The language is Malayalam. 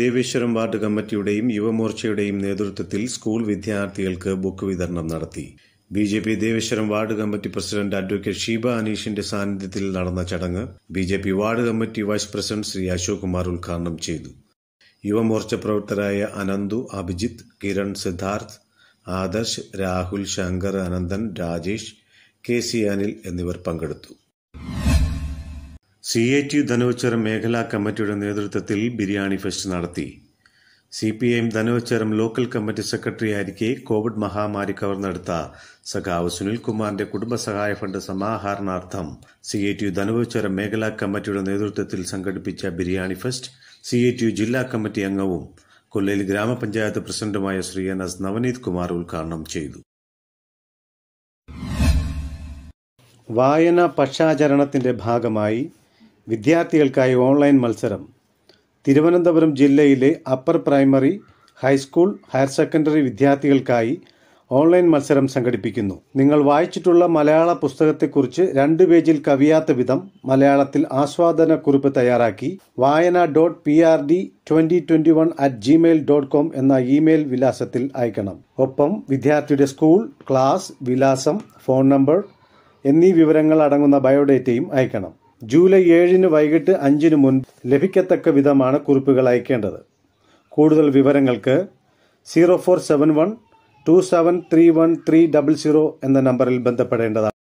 ദേവേശ്വരം വാർഡ് കമ്മിറ്റിയുടെയും യുവമോർച്ചയുടെയും നേതൃത്വത്തിൽ സ്കൂൾ വിദ്യാർത്ഥികൾക്ക് ബുക്ക് വിതരണം നടത്തി B J P Deveshwaram ward committee president advocate Sheeba അനീഷിന്റെ സാന്നിധ്യത്തിൽ നടന്ന ചടങ്ങ് B J P ward committee vice president Shri Ashok Kumar ഉദ്ഘാടനം ചെയ്തു യുവമോർച്ച പ്രവർത്തകരായ അനന്തു അഭിജിത്ത് കിരൺ സിദ്ധാർത്ഥ് ആദർശ് രാഹുൽ ശങ്കർ അനന്തൻ രാജേഷ് കെ സി അനിൽ എന്നിവർ പങ്കെടുത്തു സി ഐ ടി ധനവച്ചരം മേഖലാ കമ്മിറ്റിയുടെ നേതൃത്വത്തിൽ ബിരിയാണി ഫെസ്റ്റ് നടത്തി C P I M Dhanavacharam local committee secretary ആയിരിക്കെ കോവിഡ് മഹാമാരി കവർന്നെടുത്ത സഖാവ് സുനിൽകുമാറിന്റെ കുടുംബസഹായ ഫണ്ട് സമാഹരണാർത്ഥം സി ഐ ടി ധനവച്ചരം മേഖലാ കമ്മിറ്റിയുടെ നേതൃത്വത്തിൽ സംഘടിപ്പിച്ച biryani fest C A T U ജില്ലാ കമ്മിറ്റി അംഗവും കൊല്ലയിൽ ഗ്രാമപഞ്ചായത്ത് പ്രസിഡന്റുമായ ശ്രീ എൻ എസ് നവനീത് കുമാർ ഉദ്ഘാടനം ചെയ്തു വായന പക്ഷാചരണത്തിന്റെ ഭാഗമായി വിദ്യാർത്ഥികൾക്കായി ഓൺലൈൻ മത്സരം തിരുവനന്തപുരം ജില്ലയിലെ upper primary high school higher secondary വിദ്യാർത്ഥികൾക്കായി ഓൺലൈൻ മത്സരം സംഘടിപ്പിക്കുന്നു നിങ്ങൾ വായിച്ചിട്ടുള്ള മലയാള പുസ്തകത്തെക്കുറിച്ച് രണ്ട് പേജിൽ കവിയാത്ത വിധം മലയാളത്തിൽ കുറിപ്പ് തയ്യാറാക്കി Vayana dot P R D twenty twenty one at Gmail dot com എന്ന ഇമെയിൽ വിലാസത്തിൽ അയക്കണം ഒപ്പം വിദ്യാർത്ഥിയുടെ സ്കൂൾ ക്ലാസ് വിലാസം ഫോൺ നമ്പർ എന്നീ വിവരങ്ങൾ അടങ്ങുന്ന ബയോഡേറ്റയും അയക്കണം ജൂലൈ ഏഴിന് വൈകിട്ട് അഞ്ചിന് മുൻപ് ലഭിക്കത്തക്ക വിധമാണ് കുറിപ്പുകൾ അയക്കേണ്ടത് കൂടുതൽ വിവരങ്ങൾക്ക് zero four seven one two seven three one three double zero എന്ന നമ്പറിൽ ബന്ധപ്പെടേണ്ടതാണ്